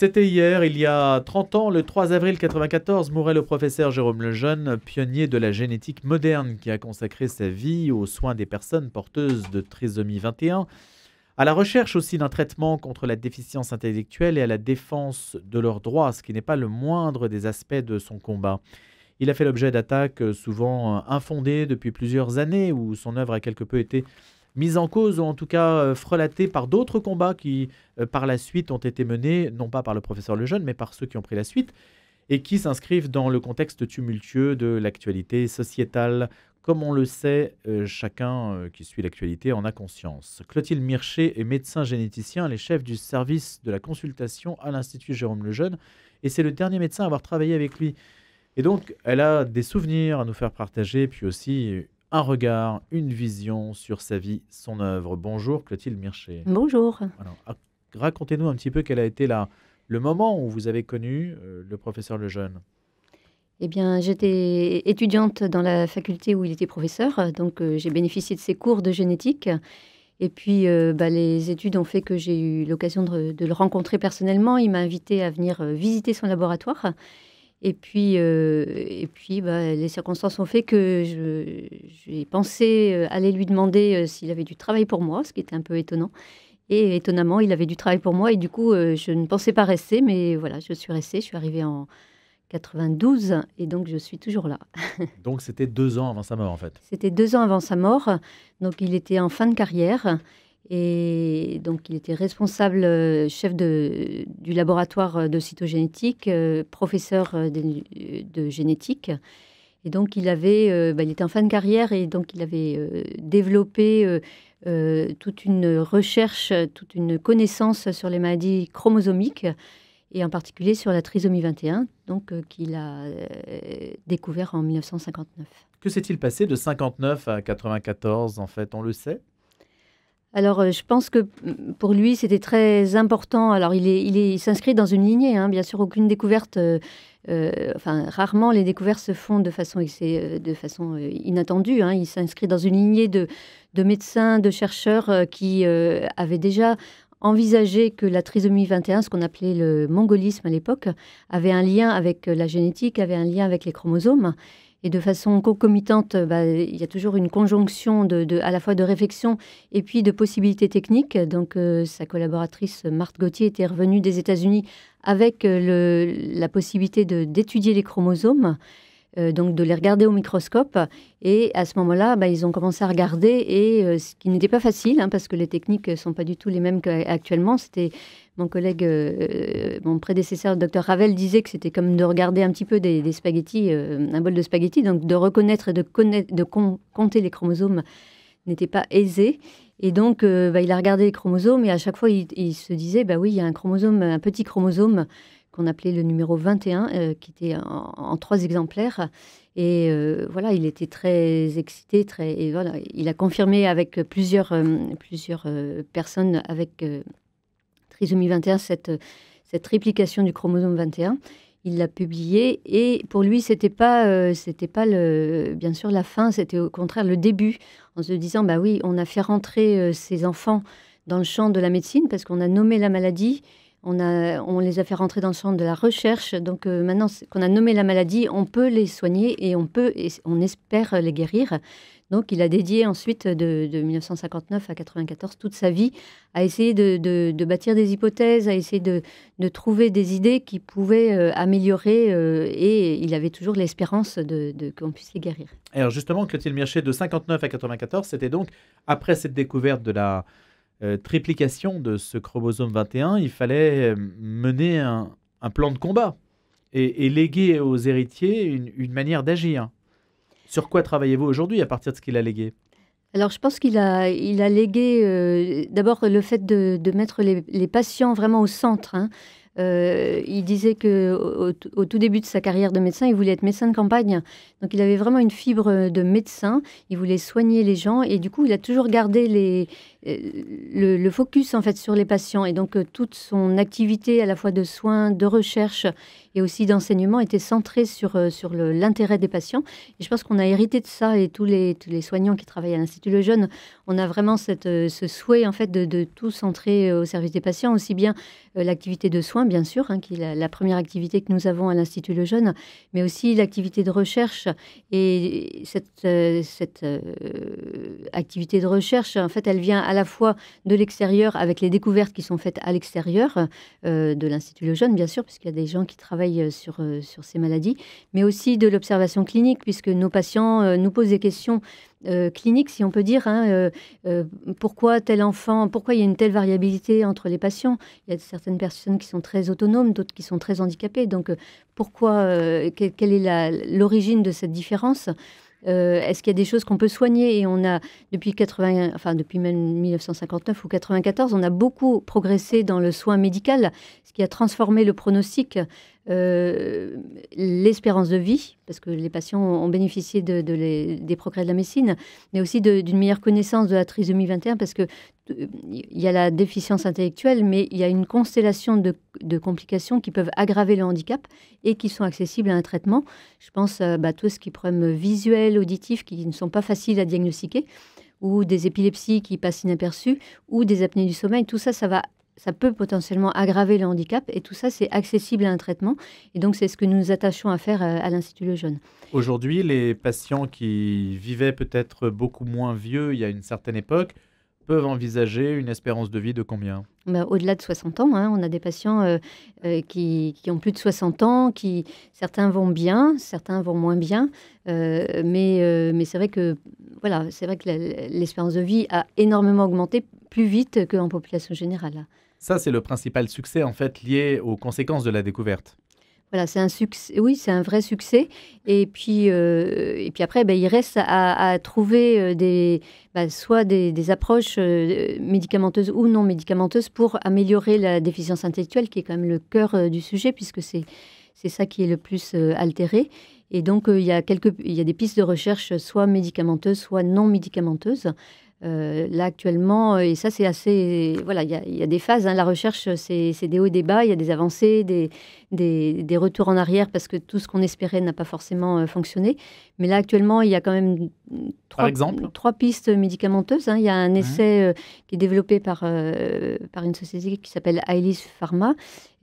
C'était hier, il y a 30 ans, le 3 avril 1994, mourait le professeur Jérôme Lejeune, pionnier de la génétique moderne qui a consacré sa vie aux soins des personnes porteuses de trisomie 21, à la recherche aussi d'un traitement contre la déficience intellectuelle et à la défense de leurs droits, ce qui n'est pas le moindre des aspects de son combat. Il a fait l'objet d'attaques souvent infondées depuis plusieurs années où son œuvre a quelque peu été mise en cause ou en tout cas euh, frelatée par d'autres combats qui, euh, par la suite, ont été menés, non pas par le professeur Lejeune, mais par ceux qui ont pris la suite et qui s'inscrivent dans le contexte tumultueux de l'actualité sociétale. Comme on le sait, euh, chacun qui suit l'actualité en a conscience. Clotilde Mircher est médecin généticien, elle est chef du service de la consultation à l'Institut Jérôme Lejeune, et c'est le dernier médecin à avoir travaillé avec lui. Et donc, elle a des souvenirs à nous faire partager, puis aussi un regard, une vision sur sa vie, son œuvre. Bonjour Clotilde Mircher. Bonjour. Ah, racontez-nous un petit peu quel a été le moment où vous avez connu euh, le professeur Lejeune. Eh bien, j'étais étudiante dans la faculté où il était professeur, donc euh, j'ai bénéficié de ses cours de génétique. Et puis, euh, bah, les études ont fait que j'ai eu l'occasion de, de, le rencontrer personnellement. Il m'a invité à venir visiter son laboratoire. Et puis, euh, et puis bah, les circonstances ont fait que j'ai pensé euh, aller lui demander euh, s'il avait du travail pour moi, ce qui était un peu étonnant. Et étonnamment, il avait du travail pour moi et du coup, je ne pensais pas rester, mais voilà, je suis restée. Je suis arrivée en 92 et donc je suis toujours là. donc c'était deux ans avant sa mort en fait C'était deux ans avant sa mort, donc il était en fin de carrière. Et donc, il était responsable, euh, chef du laboratoire euh, de cytogénétique, euh, professeur de, génétique. Et donc, il avait, bah, il était en fin de carrière et donc il avait développé toute une recherche, toute une connaissance sur les maladies chromosomiques et en particulier sur la trisomie 21, donc qu'il a découvert en 1959. Que s'est-il passé de 59 à 94 en fait On le sait alors, euh, je pense que mm, pour lui, c'était très important. Alors, il s'inscrit dans une lignée, hein, bien sûr. Aucune découverte, euh, euh, enfin, rarement les découvertes se font de façon, inattendue. Hein. Il s'inscrit dans une lignée de, médecins, de chercheurs qui avaient déjà envisagé que la trisomie 21, ce qu'on appelait le mongolisme à l'époque, avait un lien avec la génétique, avait un lien avec les chromosomes et de façon concomitante, euh, bah, il y a toujours une conjonction de, à la fois de réflexion et puis de possibilités techniques. Donc, euh, sa collaboratrice euh, Marthe Gauthier était revenue des États-Unis avec la possibilité d'étudier les chromosomes. Euh, donc de les regarder au microscope. Et à ce moment-là, bah, ils ont commencé à regarder, et euh, ce qui n'était pas facile, hein, parce que les techniques ne sont pas du tout les mêmes qu'actuellement. C'était mon collègue, euh, mon prédécesseur, le docteur Ravel, disait que c'était comme de regarder un petit peu des, spaghettis, un bol de spaghettis, donc de reconnaître et de, connaître, de compter les chromosomes n'était pas aisé. Et donc, bah, il a regardé les chromosomes et à chaque fois, il, il se disait, bah oui, il y a un chromosome, un petit chromosome qu'on appelait le numéro 21, euh, qui était en, trois exemplaires. Et euh, voilà, il était très excité, très, et voilà, il a confirmé avec plusieurs, euh, plusieurs personnes avec trisomie 21 cette, cette réplication du chromosome 21 il l'a publié et pour lui c'était pas pas le bien sûr la fin c'était au contraire le début en se disant bah oui on a fait rentrer ces enfants dans le champ de la médecine parce qu'on a nommé la maladie on, les a fait rentrer dans le centre de la recherche. Donc euh, maintenant qu'on a nommé la maladie, on peut les soigner et on peut, on espère les guérir. Donc il a dédié ensuite de, 1959 à 1994, toute sa vie à essayer de, bâtir des hypothèses, à essayer de, trouver des idées qui pouvaient euh, améliorer euh, et il avait toujours l'espérance de, qu'on puisse les guérir. Alors justement, Clotilde Mirchet de 59 à 94, c'était donc après cette découverte de la euh, triplication de ce chromosome 21, il fallait euh, mener un, plan de combat et, léguer aux héritiers une, manière d'agir. Sur quoi travaillez-vous aujourd'hui à partir de ce qu'il a légué alors je pense qu'il a, il a légué euh, d'abord le fait de, mettre les, patients vraiment au centre. Hein. Euh, il disait que au, tout début de sa carrière de médecin, il voulait être médecin de campagne. Donc il avait vraiment une fibre euh, de médecin. Il voulait soigner les gens et du coup, il a toujours gardé les, euh, le, focus en fait sur les patients. Et donc toute son activité à la fois de soins, de recherche et aussi d'enseignement était centrée sur sur l'intérêt des patients. Et je pense qu'on a hérité de ça et tous les tous les soignants qui travaillent à l'institut Le Jeune, on a vraiment cette, ce souhait en fait de, de tout centrer au service des patients, aussi bien l'activité de soins bien sûr, hein, qui est la, première activité que nous avons à l'Institut Le Jeune, mais aussi l'activité de recherche. Et cette, euh, cette euh, activité de recherche, en fait, elle vient à la fois de l'extérieur, avec les découvertes qui sont faites à l'extérieur euh, de l'Institut Le Jeune, bien sûr, puisqu'il y a des gens qui travaillent sur, sur ces maladies, mais aussi de l'observation clinique, puisque nos patients nous posent des questions euh, clinique, si on peut dire, hein, euh, euh, pourquoi tel enfant, pourquoi il y a une telle variabilité entre les patients. Il y a certaines personnes qui sont très autonomes, d'autres qui sont très handicapées. Donc, pourquoi, quelle, est l'origine de cette différence Est-ce qu'il y a des choses qu'on peut soigner Et on a, depuis, même 1959 ou 94, on a beaucoup progressé dans le soin médical, ce qui a transformé le pronostic. Euh, l'espérance de vie, parce que les patients ont bénéficié des progrès de la médecine, mais aussi d'une meilleure connaissance de la trisomie 21, parce que euh, il y a la déficience intellectuelle, mais il y a une constellation de, complications qui peuvent aggraver le handicap et qui sont accessibles à un traitement. Je pense à bah, tout ce qui est visuel visuels, auditifs, qui ne sont pas faciles à diagnostiquer, ou des épilepsies qui passent inaperçues, ou des apnées du sommeil. Tout ça, ça va ça peut potentiellement aggraver le handicap et tout ça, c'est accessible à un traitement. Et donc, c'est ce que nous nous attachons à faire euh, à l'Institut Le Aujourd'hui, les patients qui vivaient peut-être beaucoup moins vieux il y a une certaine époque peuvent envisager une espérance de vie de combien bah, Au-delà de 60 ans, hein, on a des patients euh, euh, qui, ont plus de 60 ans, qui certains vont bien, certains vont moins bien, mais, mais c'est vrai que voilà, c'est vrai que l'espérance de vie a énormément augmenté plus vite qu'en population générale. Ça, c'est le principal succès en fait lié aux conséquences de la découverte. Voilà, c'est un succès. Oui, c'est un vrai succès. Et puis, euh, et puis après, ben, il reste à, trouver euh, des, ben, soit des, approches euh, médicamenteuses ou non médicamenteuses pour améliorer la déficience intellectuelle, qui est quand même le cœur du sujet, puisque c'est c'est ça qui est le plus altéré. Et donc, il y a quelques, il y a des pistes de recherche soit médicamenteuses, soit non médicamenteuses. Euh, là actuellement, euh, et ça c'est assez, voilà, il y, a des phases. Hein. La recherche, c'est des hauts, et des bas, il y a des avancées, des, des, retours en arrière parce que tout ce qu'on espérait n'a pas forcément euh, fonctionné. Mais là actuellement, il y a quand même trois, trois pistes médicamenteuses. Hein. Il y a un mmh. essai qui est développé par par une société qui s'appelle Ailis Pharma,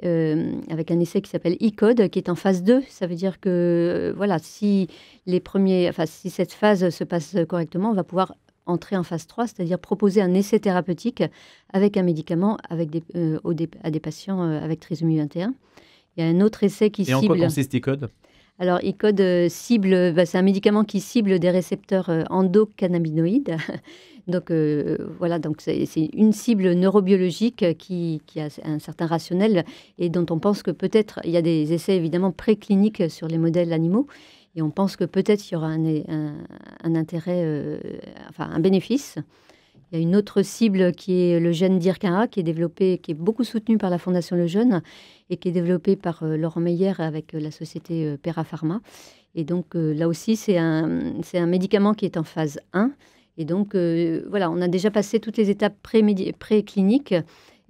avec un essai qui s'appelle e-code, qui est en phase 2. Ça veut dire que voilà, si les premiers, enfin si cette phase se passe correctement, on va pouvoir entrer en phase 3, c'est-à-dire proposer un essai thérapeutique avec un médicament avec euh, à des patients euh, avec trisomie 21. Il y a un autre essai qui cible... Et en quoi consiste ICODE alors, ICODE euh, cible, bah, c'est un médicament qui cible des récepteurs endocannabinoïdes. donc, voilà, donc c'est une cible neurobiologique qui, qui, a un certain rationnel et dont on pense que peut-être, il y a des essais évidemment précliniques sur les modèles animaux, et on pense que peut-être il y aura un, un, intérêt, euh, enfin un bénéfice. Il y a une autre cible qui est le gène DIRCA, qui est développé, qui est beaucoup soutenu par la Fondation Le Jeune et qui est développé par euh, Laurent Meyer avec euh, la société Pera Pharma. Et donc là aussi, c'est un, médicament qui est en phase 1. Et donc voilà, on a déjà passé toutes les étapes précliniques.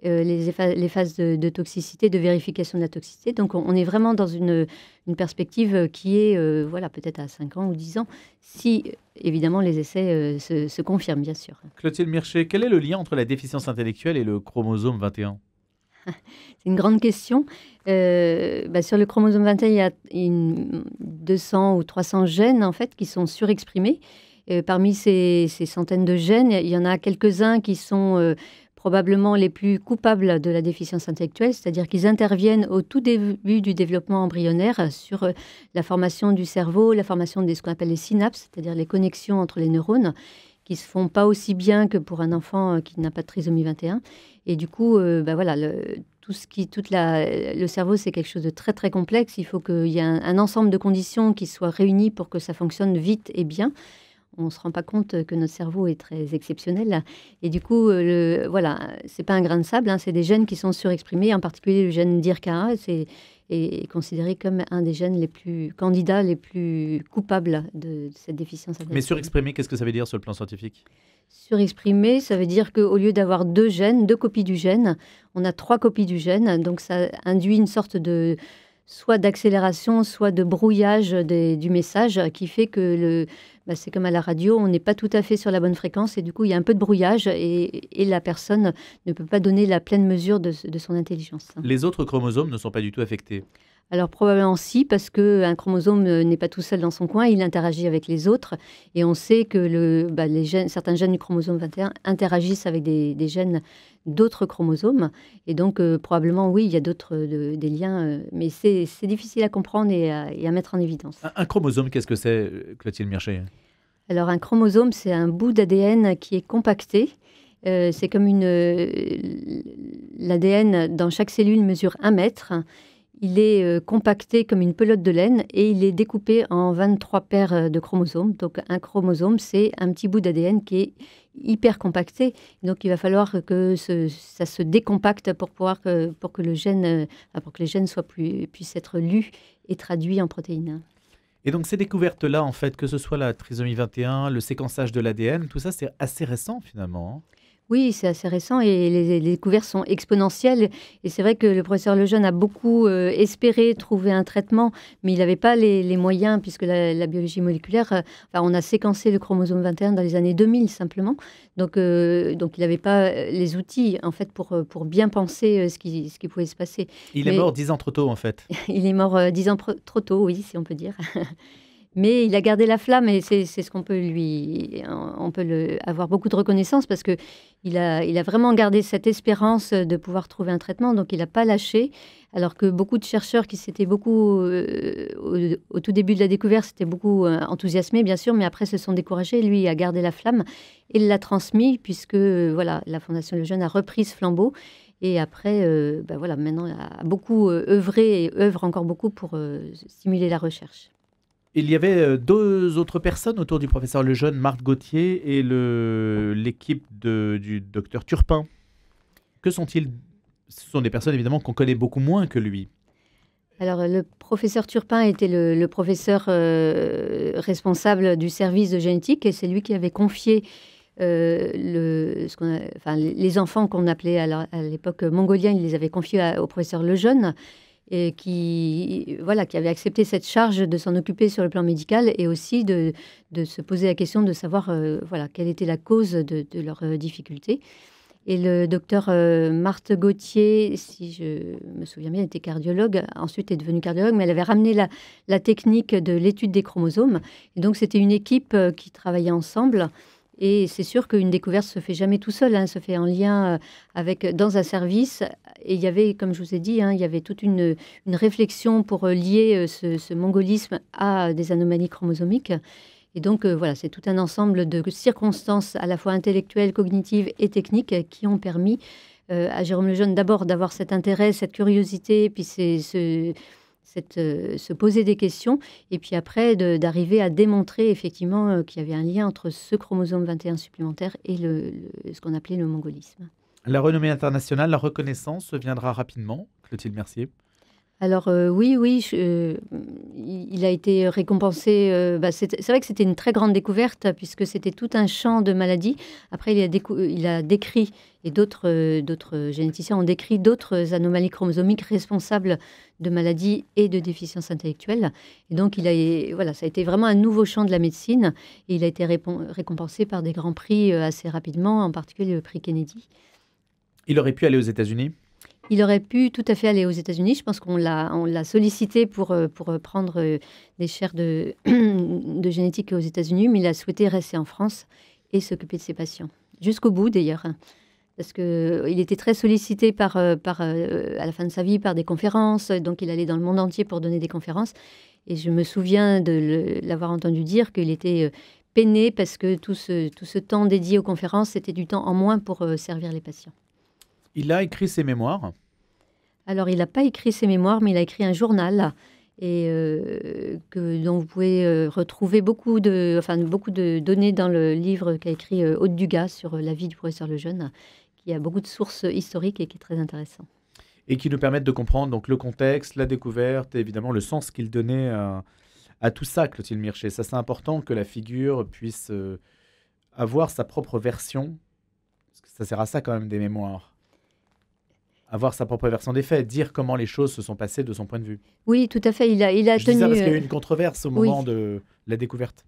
Euh, les, phases de, toxicité, de vérification de la toxicité. Donc on, est vraiment dans une, perspective euh, qui est euh, voilà peut-être à 5 ans ou 10 ans, si évidemment les essais se, confirment bien sûr. Clotilde Mircher, quel est le lien entre la déficience intellectuelle et le chromosome 21 c'est une grande question. Bah, sur le chromosome 21, il y a une 200 ou 300 gènes en fait qui sont surexprimés. parmi ces, centaines de gènes, il y en a quelques-uns qui sont probablement les plus coupables de la déficience intellectuelle, c'est-à-dire qu'ils interviennent au tout début du développement embryonnaire sur euh, la formation du cerveau, la formation de ce qu'on appelle les synapses, c'est-à-dire les connexions entre les neurones qui se font pas aussi bien que pour un enfant euh, qui n'a pas de trisomie 21. Et du coup, euh, bah voilà, le, tout ce qui, toute la, le cerveau, c'est quelque chose de très très complexe. Il faut qu'il y ait un, ensemble de conditions qui soient réunies pour que ça fonctionne vite et bien on ne se rend pas compte que notre cerveau est très exceptionnel. Et du coup, euh, le, voilà, c'est pas un grain de sable, hein, c'est des gènes qui sont surexprimés, en particulier le gène DIRCA est, est, considéré comme un des gènes les plus candidats, les plus coupables de, de cette déficience. Mais surexprimé, qu'est-ce que ça veut dire sur le plan scientifique Surexprimé, ça veut dire qu'au lieu d'avoir deux gènes, deux copies du gène, on a trois copies du gène. Donc ça induit une sorte de, soit d'accélération, soit de brouillage du message, euh, qui fait que le, bah, c'est comme à la radio, on n'est pas tout à fait sur la bonne fréquence et du coup il y a un peu de brouillage et, la personne ne peut pas donner la pleine mesure de, son intelligence. Les autres chromosomes ne sont pas du tout affectés alors probablement si, parce qu'un euh, chromosome euh, n'est pas tout seul dans son coin, il interagit avec les autres. Et on sait que le, bah, certains gènes du chromosome 21 interagissent avec des, gènes d'autres chromosomes. Et donc euh, probablement oui, il y a d'autres des liens, mais c'est difficile à comprendre et à, mettre en évidence. Un, chromosome, qu'est-ce que c'est, Clotilde Mirchet Alors un chromosome, c'est un bout d'ADN qui est compacté. c'est comme une... L'ADN dans chaque cellule mesure un mètre. Il est euh, compacté comme une pelote de laine et il est découpé en 23 paires euh, de chromosomes. Donc un chromosome, c'est un petit bout d'ADN qui est hyper compacté. Donc il va falloir que ça se décompacte pour pouvoir que, pour que le gène euh, pour les gènes soient puissent être lus et traduits en protéines. Et donc ces découvertes là en fait que ce soit la trisomie 21, le séquençage de l'ADN, tout ça c'est assez récent finalement. Hein oui, c'est assez récent et les, découvertes sont exponentielles. Et c'est vrai que le professeur Lejeune a beaucoup euh, espéré trouver un traitement, mais il n'avait pas les, moyens, puisque la, biologie moléculaire, euh, on a séquencé le chromosome 21 dans les années 2000 simplement. Donc, euh, donc il n'avait pas les outils, en fait, pour, pour bien penser ce qui, ce qui pouvait se passer. Il est mort dix ans trop tôt, en fait. il est mort dix ans trop tôt, oui, si on peut dire. mais il a gardé la flamme et c'est ce qu'on peut lui, on peut le, avoir beaucoup de reconnaissance parce que il a, il a vraiment gardé cette espérance de pouvoir trouver un traitement, donc il n'a pas lâché. Alors que beaucoup de chercheurs qui s'étaient beaucoup, euh, au, tout début de la découverte, s'étaient beaucoup euh, enthousiasmés, bien sûr, mais après se sont découragés. Lui a gardé la flamme et l'a transmis puisque voilà, la Fondation Le Jeune a repris ce flambeau. Et après, euh, ben voilà, maintenant, a beaucoup œuvré et œuvre encore beaucoup pour stimuler la recherche. Il y avait euh, deux autres personnes autour du professeur Lejeune, Marthe Gauthier et l'équipe du docteur Turpin. Que sont-ils Ce sont des personnes évidemment qu'on connaît beaucoup moins que lui. Alors, le professeur Turpin était le, professeur euh, responsable du service de génétique et c'est lui qui avait confié euh, les enfants qu'on appelait à l'époque mongoliens, il les avait confiés au professeur Lejeune et qui, voilà, qui avait accepté cette charge de s'en occuper sur le plan médical et aussi de, de se poser la question de savoir euh, voilà, quelle était la cause de, de leurs euh, difficultés. Et le docteur euh, Marthe Gauthier, si je me souviens bien, était cardiologue, ensuite est devenue cardiologue, mais elle avait ramené la, la technique de l'étude des chromosomes. Et donc c'était une équipe qui travaillait ensemble et c'est sûr qu'une découverte se fait jamais tout seul, hein, se fait en lien euh, avec euh, dans un service. Et il y avait, comme je vous ai dit, hein, il y avait toute une, une réflexion pour euh, lier ce, mongolisme à des anomalies chromosomiques. Et donc voilà, c'est tout un ensemble de circonstances à la fois intellectuelles, cognitives et techniques qui ont permis à Jérôme Lejeune d'abord d'avoir cet intérêt, cette curiosité, puis c'est ce euh, se poser des questions et puis après d'arriver à démontrer effectivement euh, qu'il y avait un lien entre ce chromosome 21 supplémentaire et ce qu'on appelait le mongolisme. La renommée internationale, la reconnaissance viendra rapidement, Clotilde Mercier alors euh, oui, oui, euh, il a été récompensé. Euh, bah, c'est vrai que c'était une très grande découverte puisque c'était tout un champ de maladies. Après, il a, décrit et d'autres d'autres généticiens ont décrit d'autres anomalies chromosomiques responsables de maladies et de déficiences intellectuelles. Et donc, il a, voilà, ça a été vraiment un nouveau champ de la médecine. Et il a été récompensé par des grands prix assez rapidement, en particulier le prix Kennedy. Il aurait pu aller aux États-Unis il aurait pu tout à fait aller aux États-Unis. Je pense qu'on l'a, sollicité pour, euh, euh, prendre euh, des chaires de, génétique aux États-Unis, mais il a souhaité rester en France et s'occuper de ses patients. Jusqu'au bout, d'ailleurs. Hein. Parce qu'il était très sollicité à la fin de sa vie par des conférences. Donc, il allait dans le monde entier pour donner des conférences. Et je me souviens de l'avoir entendu dire qu'il était peiné parce que tout ce, tout ce temps dédié aux conférences, c'était du temps en moins pour servir les patients. Il a écrit ses mémoires Alors, il n'a pas écrit ses mémoires, mais il a écrit un journal et euh, que, dont vous pouvez euh, retrouver beaucoup de, enfin, beaucoup de données dans le livre qu'a écrit Haute euh, Dugas sur la vie du professeur Lejeune, qui a beaucoup de sources historiques et qui est très intéressant. Et qui nous permettent de comprendre donc le contexte, la découverte et évidemment le sens qu'il donnait à tout ça, Clotilde Mircher. Ça, c'est important que la figure puisse avoir sa propre version, parce que ça sert à ça quand même des mémoires avoir sa propre version des faits, dire comment les choses se sont passées de son point de vue. Oui, tout à fait. Il a, il a tenu. Dis ça parce qu'il y a eu euh, une controverse au moment de la découverte.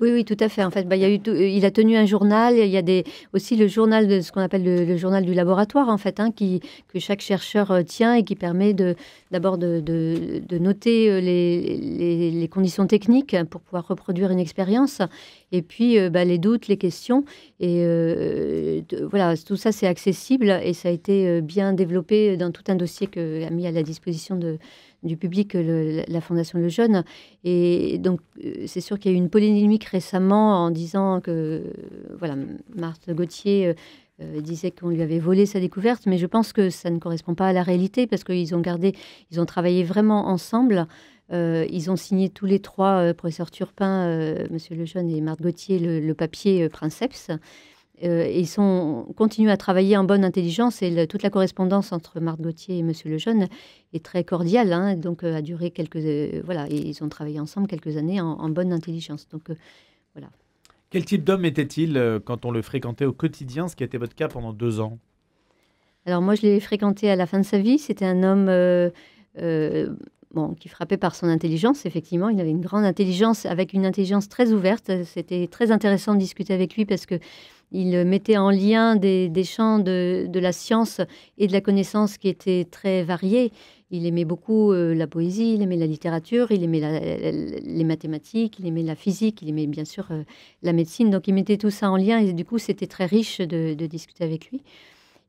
Oui, oui, tout à fait. En fait, bah, il, a eu euh, il a tenu un journal. Il y a des, aussi le journal de ce qu'on appelle le, journal du laboratoire, en fait, hein, qui, que chaque chercheur euh, tient et qui permet d'abord de, de, de, de, noter les, les, les, conditions techniques pour pouvoir reproduire une expérience et puis, euh, bah, les doutes, les questions. Et euh, voilà, tout ça, c'est accessible et ça a été euh, bien développé dans tout un dossier que a mis à la disposition de, du public la Fondation Le Jeune. Et donc, c'est sûr qu'il y a eu une polémique récemment en disant que, voilà, Marthe Gauthier euh, disait qu'on lui avait volé sa découverte, mais je pense que ça ne correspond pas à la réalité parce qu'ils ont gardé, ils ont travaillé vraiment ensemble. Euh, ils ont signé tous les trois, euh, professeur Turpin, Monsieur Lejeune et Marc Gauthier, le, papier Princeps. ils sont, continué à travailler en bonne intelligence et toute la correspondance entre Marc Gauthier et Monsieur Lejeune est très cordiale. Hein. donc, a duré quelques. voilà, et ils ont travaillé ensemble quelques années en, en bonne intelligence. Donc, voilà. Quel type d'homme était-il euh, quand on le fréquentait au quotidien, ce qui a été votre cas pendant deux ans Alors moi, je l'ai fréquenté à la fin de sa vie. C'était un homme euh, euh, qui frappait par son intelligence, effectivement. Il avait une grande intelligence, avec une intelligence très ouverte. C'était très intéressant de discuter avec lui parce que il mettait en lien des, champs de, la science et de la connaissance qui étaient très variés. Il aimait beaucoup euh, la poésie, il aimait la littérature, il aimait les mathématiques, il aimait la physique, il aimait bien sûr euh, la médecine. Donc il mettait tout ça en lien et du coup c'était très riche de discuter avec lui.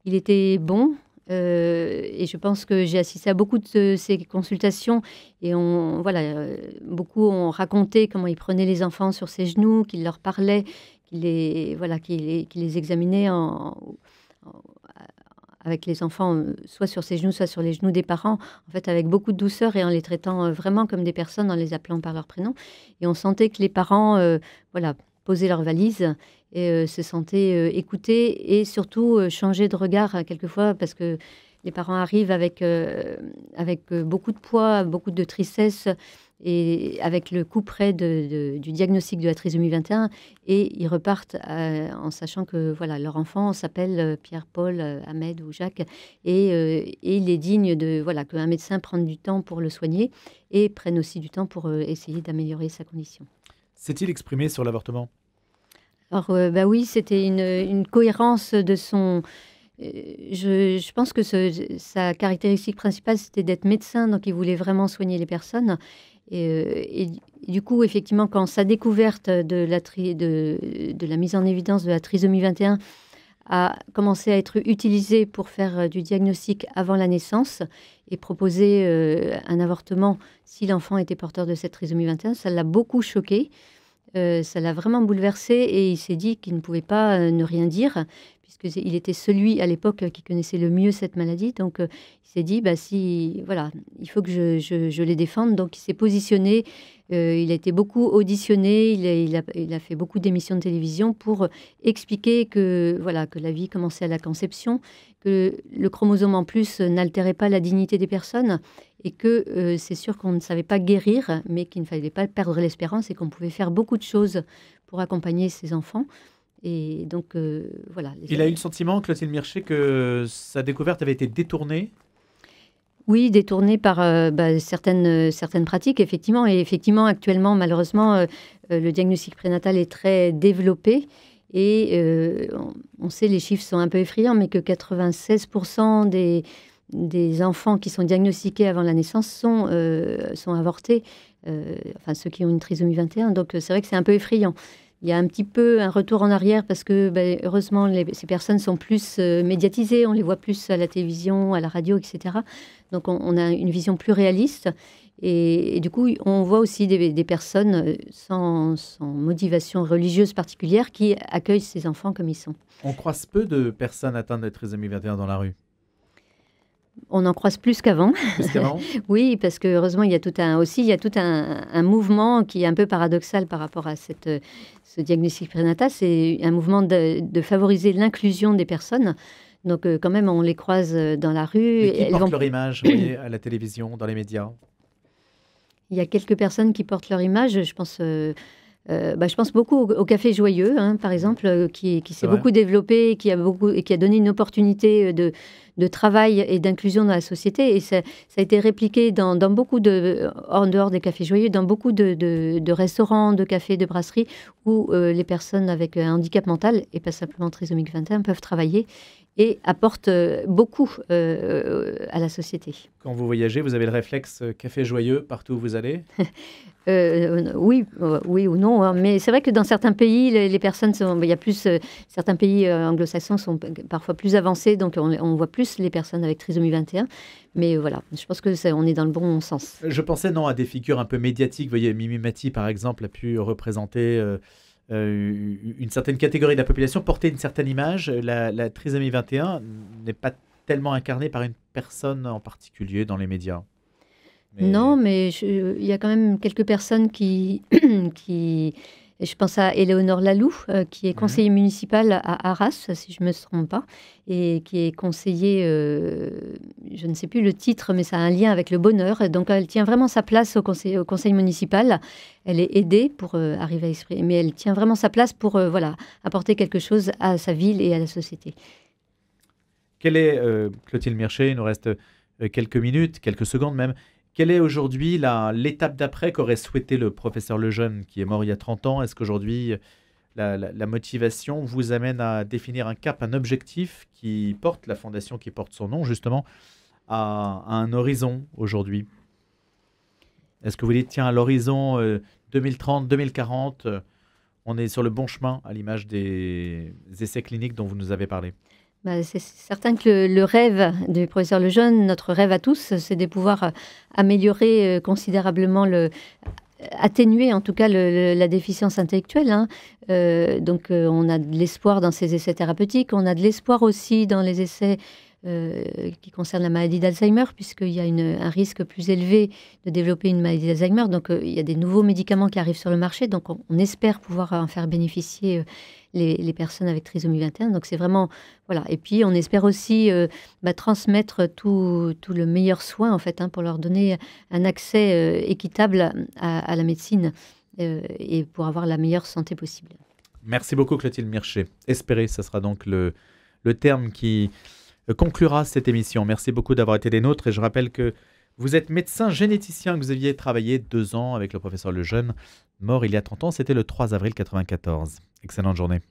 Il était bon euh, et je pense que j'ai assisté à beaucoup de ces consultations et on, voilà, euh, beaucoup ont raconté comment ils prenaient les enfants sur ses genoux, qu'ils leur parlaient, qu'ils les, voilà, qu les, examinaient avec les enfants, euh, soit sur ses genoux, soit sur les genoux des parents, en fait avec beaucoup de douceur et en les traitant vraiment comme des personnes en les appelant par leur prénom. Et on sentait que les parents, voilà, posaient leurs valises et euh, se sentaient euh, écoutés et surtout euh, changer de regard quelquefois parce que les parents arrivent avec, avec beaucoup de poids, beaucoup de tristesse et avec le coup près de, du diagnostic de la trisomie 21 et ils repartent en sachant que voilà leur enfant s'appelle Pierre, Paul, Ahmed ou Jacques et, il est digne de voilà qu'un médecin prenne du temps pour le soigner et prenne aussi du temps pour essayer d'améliorer sa condition. S'est-il exprimé sur l'avortement alors, euh, bah oui, c'était une, cohérence de son. Euh, je, pense que sa caractéristique principale, c'était d'être médecin, donc il voulait vraiment soigner les personnes. Et, euh, du coup, effectivement, quand sa découverte de la, de la mise en évidence de la trisomie 21 a commencé à être utilisée pour faire du diagnostic avant la naissance et proposer un avortement si l'enfant était porteur de cette trisomie 21, ça l'a beaucoup choqué. Euh, ça l'a vraiment bouleversé et il s'est dit qu'il ne pouvait pas euh, ne rien dire, puisque il était celui à l'époque euh, qui connaissait le mieux cette maladie. Donc il s'est dit, bah, si, voilà, il faut que je, je les défende. Donc il s'est positionné euh, il a été beaucoup auditionné, il a, fait beaucoup d'émissions de télévision pour euh, expliquer que, voilà, que la vie commençait à la conception, que le chromosome en plus n'altérait pas la dignité des personnes et que euh, c'est sûr qu'on ne savait pas guérir, mais qu'il ne fallait pas perdre l'espérance et qu'on pouvait faire beaucoup de choses pour accompagner ces enfants. Et donc, voilà. Il a eu le sentiment, Clotilde Mircher, que sa découverte avait été détournée oui, détourné par euh, bah, certaines, euh, certaines pratiques, effectivement. Et effectivement, actuellement, malheureusement, euh, le diagnostic prénatal est très développé. Et on sait, les chiffres sont un peu effrayants, mais que 96% des, des enfants qui sont diagnostiqués avant la naissance sont, sont avortés. enfin, ceux qui ont une trisomie 21. Donc, c'est vrai que c'est un peu effrayant il y a un petit peu un retour en arrière parce que ben, heureusement ces personnes sont plus euh, médiatisées, on les voit plus à la télévision, à la radio, etc. Donc on, a une vision plus réaliste et, du coup on voit aussi des, personnes euh, sans, motivation religieuse particulière qui accueillent ces enfants comme ils sont. On croise peu de personnes atteintes de trisomie 21 dans la rue on en croise plus qu'avant. oui, parce que heureusement, il y a tout un aussi, il y a tout un, mouvement qui est un peu paradoxal par rapport à cette, euh, ce diagnostic prénatal. C'est un mouvement de, favoriser l'inclusion des personnes. Donc, euh, quand même, on les croise euh, dans la rue. Et qui portent leur image à la télévision, dans les médias Il y a quelques personnes qui portent leur image. Je pense. Euh, bah, je pense beaucoup au, Café Joyeux, hein, par mmh. exemple, euh, qui, s'est beaucoup développé qui, a beaucoup, et qui a donné une opportunité euh, de, travail et d'inclusion dans la société. Et ça, a été répliqué dans, beaucoup de, en dehors des cafés joyeux, dans beaucoup de, restaurants, de cafés, de brasseries, où les personnes avec un handicap mental, et pas simplement trisomique 21, peuvent travailler et apporte euh, beaucoup euh, à la société. Quand vous voyagez, vous avez le réflexe euh, café joyeux partout où vous allez oui, oui ou non. Hein, mais c'est vrai que dans certains pays, les, personnes sont. Il y a plus. certains pays anglo-saxons sont parfois plus avancés, donc on, voit plus les personnes avec trisomie 21. Mais voilà, je pense que est, on est dans le bon sens. Je pensais non à des figures un peu médiatiques. Vous voyez, Mimi Mati, par exemple, a pu représenter euh, une certaine catégorie de la population portait une certaine image. La, la trisomie 21 n'est pas tellement incarnée par une personne en particulier dans les médias. Non, mais il y a quand même quelques personnes qui je pense à Éléonore Lalou euh, qui est mhm. conseillère municipale à Arras, si je ne me trompe pas, et qui est conseillère, euh, je ne sais plus le titre, mais ça a un lien avec le bonheur. donc, elle tient vraiment sa place au conseil, municipal. Elle est aidée pour euh, arriver à exprimer, mais elle tient vraiment sa place pour voilà, apporter quelque chose à sa ville et à la société. Quelle est, Clotilde Mircher, il nous reste quelques minutes, quelques secondes même, quelle est aujourd'hui l'étape d'après qu'aurait souhaité le professeur Lejeune, qui est mort il y a 30 ans Est-ce qu'aujourd'hui, la, motivation vous amène à définir un cap, un objectif qui porte, la fondation qui porte son nom, justement, à, un horizon aujourd'hui Est-ce que vous dites, tiens, à l'horizon 2030, euh, 2040, euh, on est sur le bon chemin à l'image des essais cliniques dont vous nous avez parlé bah, c'est certain que le, rêve du professeur Lejeune, notre rêve à tous, c'est de pouvoir euh, améliorer euh, considérablement le atténuer en tout cas la déficience intellectuelle. Hein. Euh, donc on a de l'espoir dans ces essais thérapeutiques, on a de l'espoir aussi dans les essais euh, qui concerne la maladie d'Alzheimer, puisqu'il y a un risque plus élevé de développer une maladie d'Alzheimer. Donc, euh, il y a des nouveaux médicaments qui arrivent sur le marché. Donc, on, espère pouvoir en faire bénéficier euh, les, personnes avec trisomie 21. Donc, c'est vraiment. Voilà. Et puis, on espère aussi bah, transmettre tout, tout, le meilleur soin, en fait, hein, pour leur donner un accès équitable à, la médecine et pour avoir la meilleure santé possible. Merci beaucoup, Clotilde Mirchet. Espérer, ça sera donc le, le terme qui conclura cette émission. Merci beaucoup d'avoir été des nôtres et je rappelle que vous êtes médecin généticien, que vous aviez travaillé deux ans avec le professeur Lejeune, mort il y a 30 ans, c'était le 3 avril 1994. Excellente journée.